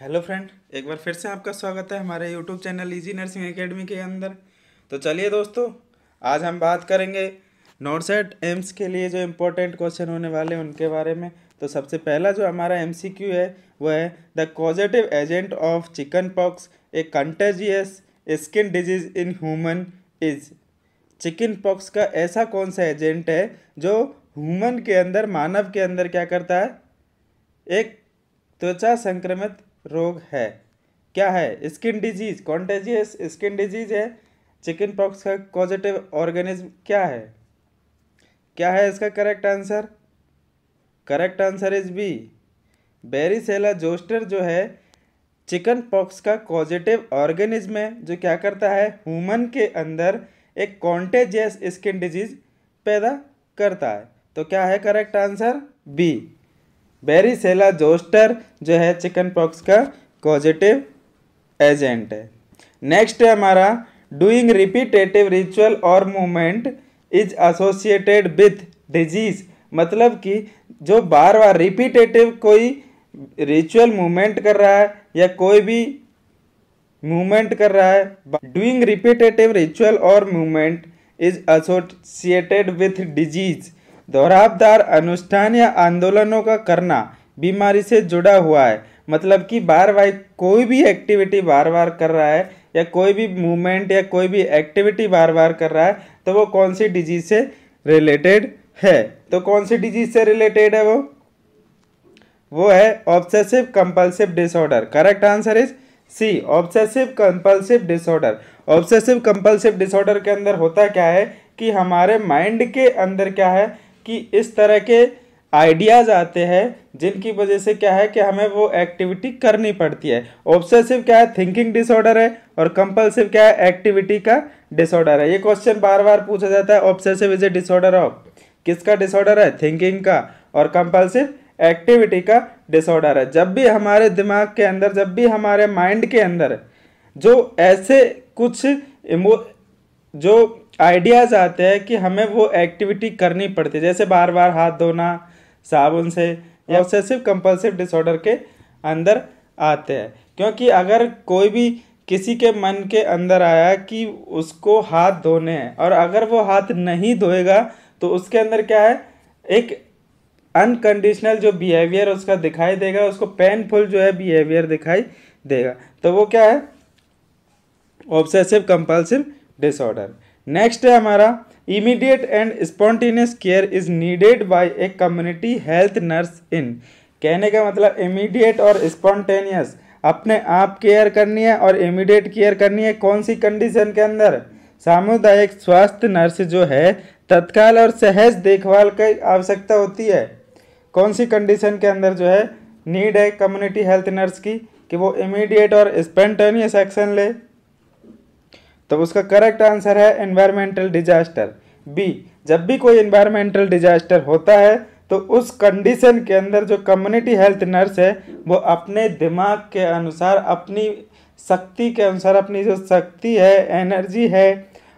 hello friend एक बार फिर से आपका स्वागत है हमारे YouTube channel easy nursing academy के अंदर तो चलिए दोस्तों आज हम बात करेंगे नोटसेट एम्स के लिए जो इम्पोर्टेंट क्वेश्चन होने वाले हैं उनके बारे में तो सबसे पहला जो हमारा एम है वह है the causative agent of chicken pox a contagious skin disease in human is chicken pox का ऐसा कौन सा एजेंट है जो ह्यूमन के अंदर मानव के अंदर क्या करता है एक त्वचा संक्रमित रोग है क्या है skin disease contagious skin disease है चिकन पॉक्स का कॉजिटिव ऑर्गेनिज्म क्या है क्या है इसका correct answer correct answer is B varicella zoster जो है चिकन पॉक्स का पॉजिटिव ऑर्गेनिज्म है जो क्या करता है ह्यूमन के अंदर एक कॉन्टेजियस स्किन डिजीज पैदा करता है तो क्या है correct answer B varicella zoster जो है चिकन पॉक्स का पॉजिटिव एजेंट है नेक्स्ट है हमारा doing repetitive ritual or movement is associated with disease मतलब कि जो बार बार रिपीटेटिव कोई रिचुअल मूवमेंट कर रहा है या कोई भी मूवमेंट कर रहा है doing repetitive ritual or movement is associated with disease दोहरावदार अनुष्ठान या आंदोलनों का करना बीमारी से जुड़ा हुआ है मतलब कि बार बार कोई भी एक्टिविटी बार बार कर रहा है या कोई भी मूवमेंट या कोई भी एक्टिविटी बार बार कर रहा है तो वो कौन सी डिजीज से रिलेटेड है तो कौन सी डिजीज से रिलेटेड है वो वो है obsessive compulsive disorder correct answer is C obsessive compulsive disorder obsessive compulsive disorder के अंदर होता क्या है कि हमारे माइंड के अंदर क्या है कि इस तरह के आइडियाज़ आते हैं जिनकी वजह से क्या है कि हमें वो एक्टिविटी करनी पड़ती है ऑब्सेसिव क्या है थिंकिंग डिसऑर्डर है और कंपल्सिव क्या है एक्टिविटी का डिसऑर्डर है ये क्वेश्चन बार बार पूछा जाता है obsessive is a disorder of किसका डिसऑर्डर है थिंकिंग का और कंपल्सिव एक्टिविटी का डिसऑर्डर है जब भी हमारे दिमाग के अंदर जब भी हमारे माइंड के अंदर जो ऐसे कुछ इमो जो आइडियाज़ आते हैं कि हमें वो एक्टिविटी करनी पड़ती है जैसे बार बार हाथ धोना साबुन से या ऑब्सेसिव कंपल्सिव डिसऑर्डर के अंदर आते हैं क्योंकि अगर कोई भी किसी के मन के अंदर आया कि उसको हाथ धोने हैं और अगर वो हाथ नहीं धोएगा तो उसके अंदर क्या है एक अनकंडीशनल जो बिहेवियर उसका दिखाई देगा उसको पेनफुल जो है बिहेवियर दिखाई देगा तो वो क्या है ऑब्सेसिव कंपल्सिव डिसऑर्डर नेक्स्ट है हमारा immediate and spontaneous care is needed by a community health nurse in कहने का मतलब इमीडिएट और स्पॉन्टेनियस अपने आप केयर करनी है और इमीडिएट केयर करनी है कौन सी कंडीशन के अंदर सामुदायिक स्वास्थ्य नर्स जो है तत्काल और सहज देखभाल की आवश्यकता होती है कौन सी कंडीशन के अंदर जो है नीड है कम्युनिटी हेल्थ नर्स की कि वो इमीडिएट और स्पेंटेनियस एक्शन ले तो उसका करेक्ट आंसर है इन्वायरमेंटल डिजास्टर बी जब भी कोई इन्वायरमेंटल डिजास्टर होता है तो उस कंडीशन के अंदर जो कम्युनिटी हेल्थ नर्स है वो अपने दिमाग के अनुसार अपनी शक्ति के अनुसार अपनी जो शक्ति है एनर्जी है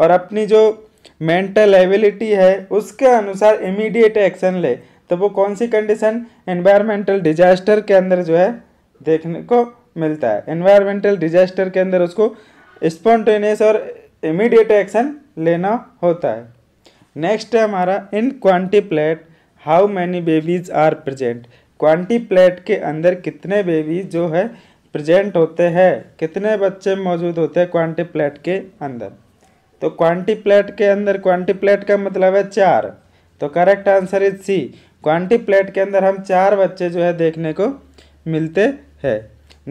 और अपनी जो मेंटल एबिलिटी है उसके अनुसार इमीडिएट एक्शन ले तो वो कौन सी कंडीशन एनवायरमेंटल डिजास्टर के अंदर जो है देखने को मिलता है इन्वायरमेंटल डिजास्टर के अंदर उसको स्पॉन्टेनियस और इमीडिएट एक्शन लेना होता है नेक्स्ट है हमारा in plate how many babies are quintuplet के अंदर कितने बेबीज जो है प्रजेंट होते हैं कितने बच्चे मौजूद होते हैं प्लेट के अंदर तो प्लेट के अंदर प्लेट का मतलब है चार तो correct answer is C plate के अंदर हम चार बच्चे जो है देखने को मिलते हैं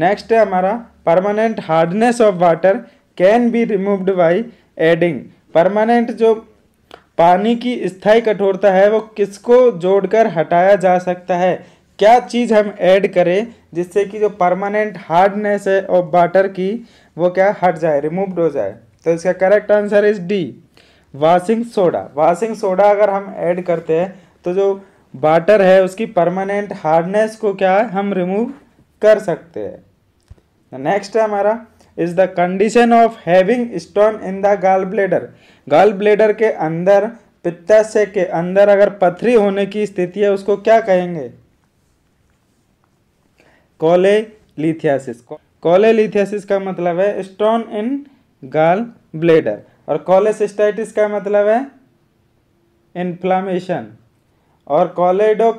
नेक्स्ट है हमारा permanent hardness of water can be removed by adding permanent जो पानी की स्थायी कठोरता है वो किसको जोड़कर हटाया जा सकता है क्या चीज़ हम ऐड करें जिससे कि जो परमानेंट हार्डनेस है ऑफ वाटर की वो क्या हट जाए रिमूव्ड हो जाए तो इसका correct answer is D washing soda washing soda अगर हम ऐड करते हैं तो जो वाटर है उसकी परमानेंट हार्डनेस को क्या हम रिमूव कर सकते हैं नेक्स्ट है हमारा is the condition of having stone in the gall bladder gall bladder के अंदर पित्ताशय के अंदर अगर पथरी होने की स्थिति है उसको क्या कहेंगे कॉले लिथियासिस का मतलब है स्टोन इन गाल ब्लेडर और कॉलेसिस्टाइटिस का मतलब है इन्फ्लामेशन और कॉलेडो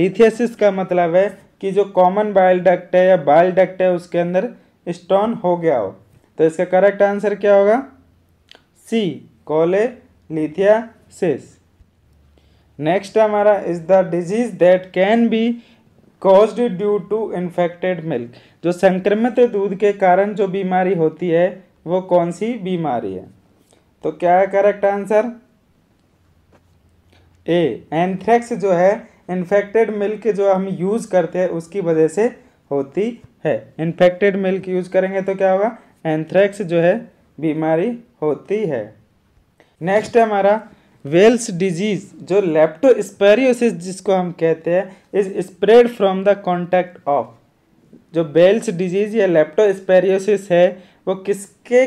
लिथियासिस का मतलब है कि जो कॉमन बाइल डक्ट है या बाइल डक्ट है उसके अंदर स्टोन हो गया हो तो इसका करेक्ट आंसर क्या होगा सी कोले लिथियासिस नेक्स्ट हमारा is the disease that can be cause due to infected milk जो संक्रमित दूध के कारण जो बीमारी होती है वो कौन सी बीमारी है तो क्या है करेक्ट आंसर ए एंथ्रेक्स जो है इन्फेक्टेड मिल्क जो हम यूज़ करते हैं उसकी वजह से होती है इन्फेक्टेड मिल्क यूज करेंगे तो क्या होगा एंथ्रैक्स जो है बीमारी होती है नेक्स्ट है हमारा वेल्स डिजीज जो लेप्टोस्पेरियोसिस जिसको हम कहते हैं is spread from the contact of जो बेल्स डिजीज या लेप्टोस्पेरियोसिस है वो किसके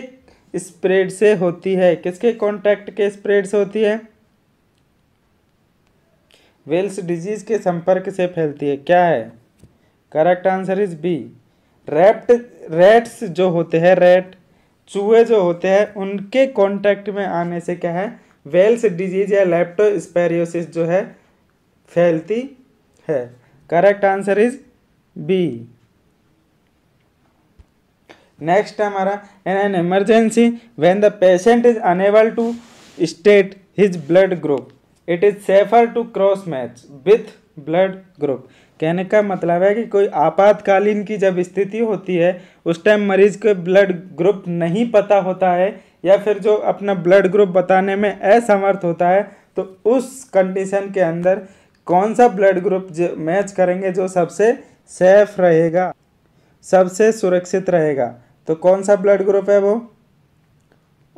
स्प्रेड से होती है किसके कॉन्टैक्ट के स्प्रेड से होती है वेल्स डिजीज के संपर्क से फैलती है क्या है correct answer is B rat rats जो होते हैं रैट चूहे जो होते हैं उनके कांटेक्ट में आने से क्या है वेल्स डिजीज या स्पेरियोसिस जो है फैलती है correct answer is B next हमारा in an emergency when the patient is unable to state his blood group it is safer to cross match with blood group कहने का मतलब है कि कोई आपातकालीन की जब स्थिति होती है उस टाइम मरीज के ब्लड ग्रुप नहीं पता होता है या फिर जो अपना ब्लड ग्रुप बताने में असमर्थ होता है तो उस कंडीशन के अंदर कौन सा ब्लड ग्रुप मैच करेंगे जो सबसे सेफ रहेगा सबसे सुरक्षित रहेगा तो कौन सा ब्लड ग्रुप है वो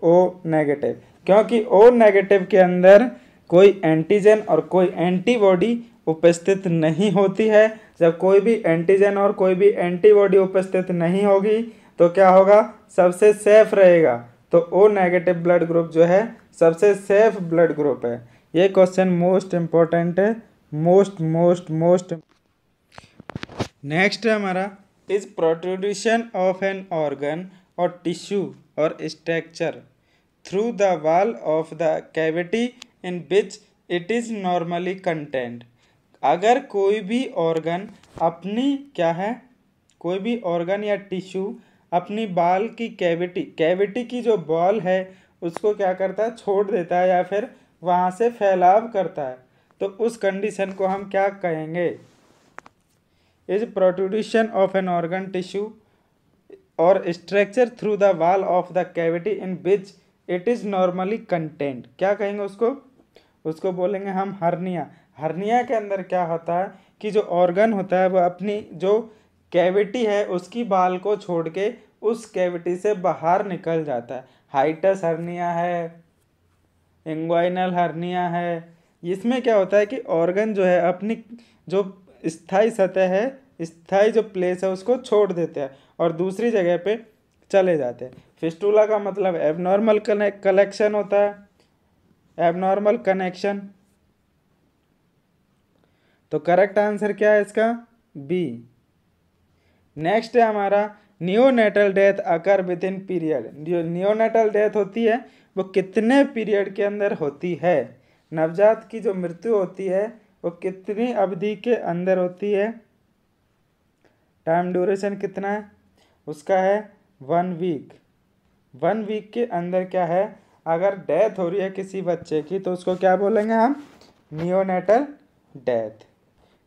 ओ नेगेटिव क्योंकि ओ नेगेटिव के अंदर कोई एंटीजन और कोई एंटीबॉडी उपस्थित नहीं होती है जब कोई भी एंटीजन और कोई भी एंटीबॉडी उपस्थित नहीं होगी तो क्या होगा सबसे सेफ रहेगा तो ओ नेगेटिव ब्लड ग्रुप जो है सबसे सेफ ब्लड ग्रुप है ये क्वेश्चन मोस्ट इम्पोर्टेंट है मोस्ट मोस्ट मोस्ट नेक्स्ट है हमारा is protrusion of an organ or tissue or structure through the wall of the cavity in which it is normally content अगर कोई भी organ अपनी क्या है कोई भी ऑर्गन या टिश्यू अपनी बाल की कैविटी कैविटी की जो बॉल है उसको क्या करता है छोड़ देता है या फिर वहाँ से फैलाव करता है तो उस कंडीशन को हम क्या कहेंगे is protrusion of an organ tissue or structure through the wall of the cavity in which it is normally content क्या कहेंगे उसको उसको बोलेंगे हम हर्निया हर्निया के अंदर क्या होता है कि जो ऑर्गन होता है वह अपनी जो कैविटी है उसकी बाल को छोड़ के उस कैविटी से बाहर निकल जाता है हाइटस हर्निया है एंग्वाइनल हर्निया है इसमें क्या होता है कि ऑर्गन जो है अपनी जो स्थाई सतह है स्थाई जो प्लेस है उसको छोड़ देते हैं और दूसरी जगह पे चले जाते हैं फिस्टूला का मतलब एबनॉर्मल कलेक्शन होता है एबनॉर्मल कनेक्शन तो करेक्ट आंसर क्या है इसका बी नेक्स्ट है हमारा neonatal death occur within period जो न्योनेटल डेथ होती है वो कितने पीरियड के अंदर होती है नवजात की जो मृत्यु होती है वो कितनी अवधि के अंदर होती है टाइम ड्यूरेशन कितना है उसका है वन वीक वन वीक के अंदर क्या है अगर डेथ हो रही है किसी बच्चे की तो उसको क्या बोलेंगे हम नियोनेटल डेथ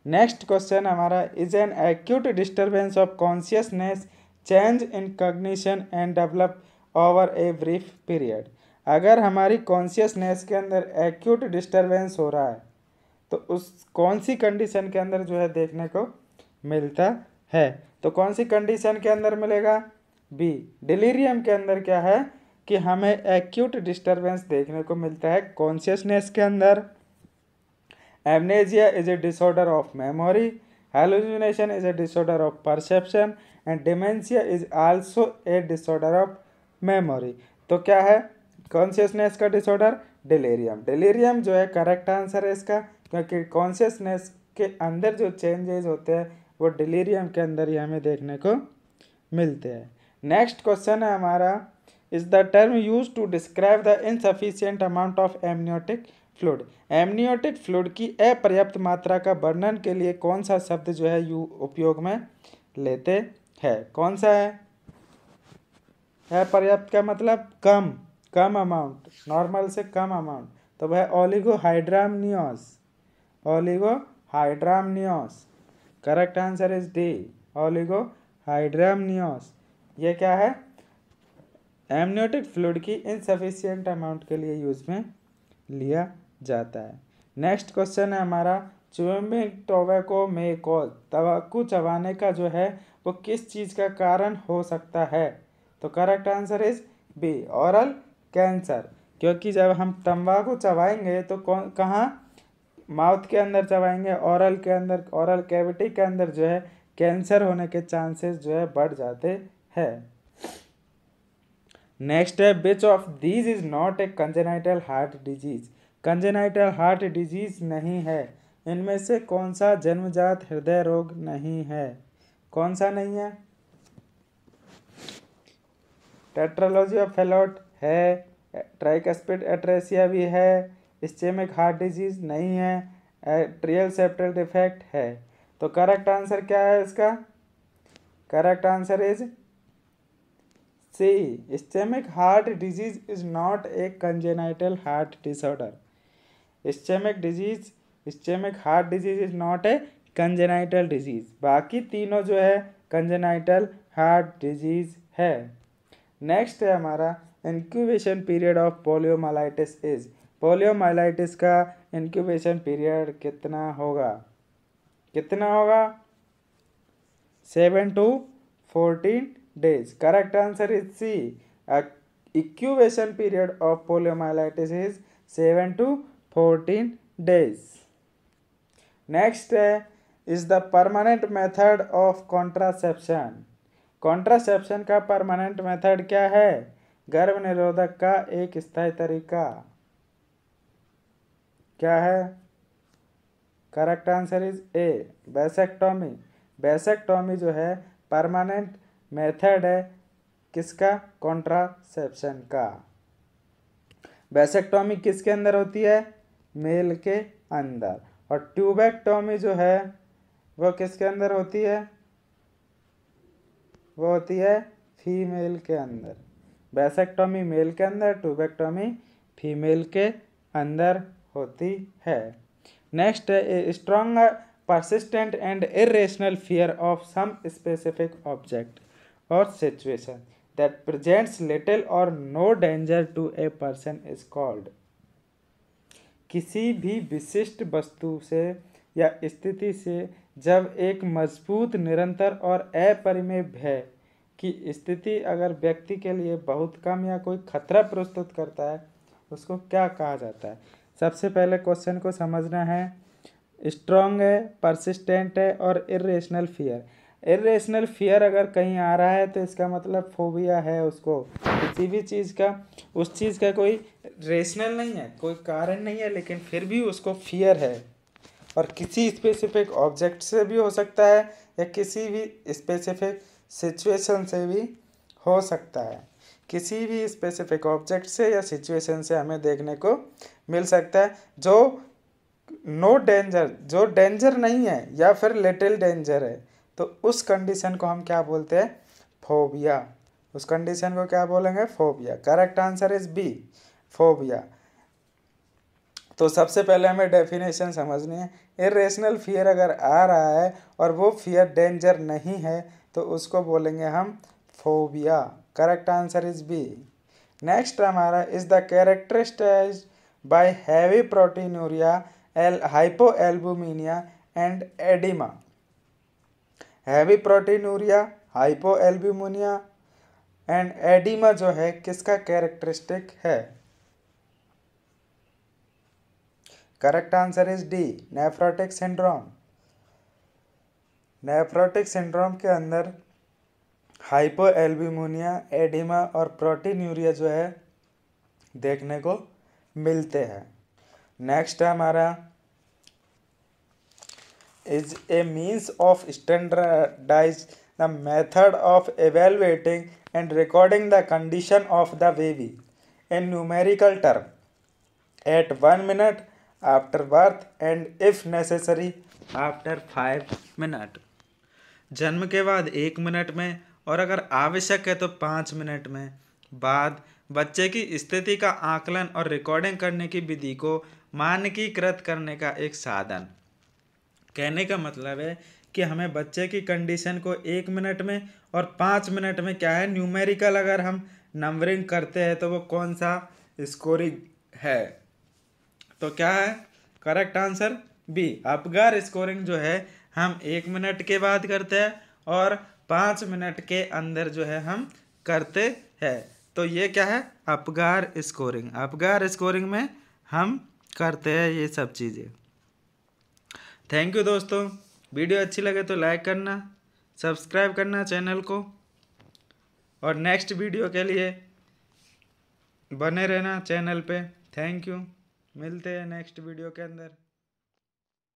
नेक्स्ट क्वेश्चन हमारा is an acute disturbance of consciousness change in cognition and develop over a brief period अगर हमारी कॉन्शियसनेस के अंदर एक्यूट डिस्टर्बेंस हो रहा है तो उस कौन सी कंडीशन के अंदर जो है देखने को मिलता है तो कौन सी कंडीशन के अंदर मिलेगा बी डिलीरियम के अंदर क्या है कि हमें एक्यूट डिस्टर्बेंस देखने को मिलता है कॉन्शियसनेस के अंदर amnesia is a disorder of memory hallucination is a disorder of perception and dementia is also a disorder of memory तो क्या है कॉन्शियसनेस का डिसऑर्डर डिलेरियम डिलेरियम जो है करेक्ट आंसर है इसका क्योंकि कॉन्शियसनेस के अंदर जो चेंजेस होते हैं वो डिलेरियम के अंदर ही हमें देखने को मिलते हैं नेक्स्ट क्वेश्चन है हमारा is the term use to describe the insufficient amount of amniotic fluid amniotic fluid की अपर्याप्त मात्रा का वर्णन के लिए कौन सा शब्द जो है यू उपयोग में लेते हैं कौन सा है अपर्याप्त का मतलब कम कम अमाउंट नॉर्मल से कम अमाउंट तो वह oligo oligohydramnios correct answer is D oligohydramnios ये क्या है एमनियोटिक फ्लूड की इनसफिशियंट अमाउंट के लिए यूज में लिया जाता है नेक्स्ट क्वेश्चन है हमारा चुविंग टोबैको में को तबाकू चबाने का जो है वो किस चीज़ का कारण हो सकता है तो correct answer is B oral cancer क्योंकि जब हम तम्बाकू चबाएंगे तो कौन कहाँ माउथ के अंदर चबाएंगे औरल के अंदर औरल कैविटी के अंदर जो है कैंसर होने के चांसेस जो है बढ़ जाते हैं नेक्स्ट है which of these is not a congenital heart disease congenital heart disease नहीं है इनमें से कौन सा जन्मजात हृदय रोग नहीं है कौन सा नहीं है टेट्रोलॉजी ऑफ फेलोट है ट्राइकस्पिड एट्रेसिया भी है स्टेमिक हार्ट डिजीज नहीं है ट्रियल सेप्टल डिफेक्ट है तो करेक्ट आंसर क्या है इसका correct answer is C ischemic heart disease is not a congenital heart disorder ischemic disease ischemic heart disease is not a congenital disease बाकी तीनों जो है कंजेनाइटल हार्ट डिजीज है नेक्स्ट है हमारा incubation period of poliomyelitis is poliomyelitis का incubation period कितना होगा कितना होगा seven to fourteen days correct answer is C incubation period of poliomyelitis is seven to fourteen days next है is the permanent method of contraception contraception का permanent method क्या है गर्भ निरोधक का एक स्थायी तरीका क्या है correct answer is A vasectomy vasectomy जो है परमानेंट मेथड है किसका कॉन्ट्रासेप्शन का बेसेक्टोमी किसके अंदर होती है मेल के अंदर और ट्यूबेक्टोमी जो है वो किसके अंदर होती है वो होती है फीमेल के अंदर बेसेक्टोमी मेल के अंदर ट्यूबेक्टोमी फीमेल के अंदर होती है next strong persistent and irrational fear of some specific object or situation that presents little or no danger to a person is called किसी भी विशिष्ट वस्तु से या स्थिति से जब एक मजबूत निरंतर और अपरिमेय भय की स्थिति अगर व्यक्ति के लिए बहुत कम या कोई खतरा प्रस्तुत करता है उसको क्या कहा जाता है सबसे पहले क्वेश्चन को समझना है स्ट्रॉन्ग है परसिस्टेंट है और इरेशनल फियर इेशनल फियर अगर कहीं आ रहा है तो इसका मतलब फोबिया है उसको किसी भी चीज़ का उस चीज़ का कोई रेशनल नहीं है कोई कारण नहीं है लेकिन फिर भी उसको फियर है और किसी स्पेसिफिक ऑब्जेक्ट से भी हो सकता है या किसी भी स्पेसिफिक सिचुएशन से भी हो सकता है किसी भी स्पेसिफिक ऑब्जेक्ट से या सिचुएशन से हमें देखने को मिल सकता है जो नो no डेंजर जो डेंजर नहीं है या फिर लिटिल डेंजर है तो उस कंडीशन को हम क्या बोलते हैं फोबिया उस कंडीशन को क्या बोलेंगे phobia correct answer is B phobia तो सबसे पहले हमें डेफिनेशन समझनी है इरेशनल फियर अगर आ रहा है और वो फियर डेंजर नहीं है तो उसको बोलेंगे हम phobia correct answer is B next हमारा is the characterised by heavy proteinuria L hypoalbuminemia and oedema heavy proteinuria hypoalbuminemia and oedema जो है किसका कैरेक्टरिस्टिक है correct answer is D nephrotic syndrome nephrotic syndrome के अंदर hypoalbuminemia oedema और proteinuria जो है देखने को मिलते हैं नेक्स्ट है हमारा is a means of standardize the method of evaluating and recording the condition of the baby in numerical term at 1 minute after birth and if necessary after 5 minute जन्म के बाद एक मिनट में और अगर आवश्यक है तो पाँच मिनट में बाद बच्चे की स्थिति का आकलन और रिकॉर्डिंग करने की विधि को मानकीकृत करने का एक साधन कहने का मतलब है कि हमें बच्चे की कंडीशन को एक मिनट में और पाँच मिनट में क्या है न्यूमेरिकल अगर हम नंबरिंग करते हैं तो वो कौन सा स्कोरिंग है तो क्या है correct answer B Apgar scoring जो है हम एक मिनट के बाद करते हैं और पाँच मिनट के अंदर जो है हम करते हैं तो ये क्या है अपगार स्कोरिंग अपगार स्कोरिंग में हम करते हैं ये सब चीज़ें थैंक यू दोस्तों वीडियो अच्छी लगे तो लाइक करना सब्सक्राइब करना चैनल को और नेक्स्ट वीडियो के लिए बने रहना चैनल पे थैंक यू मिलते हैं नेक्स्ट वीडियो के अंदर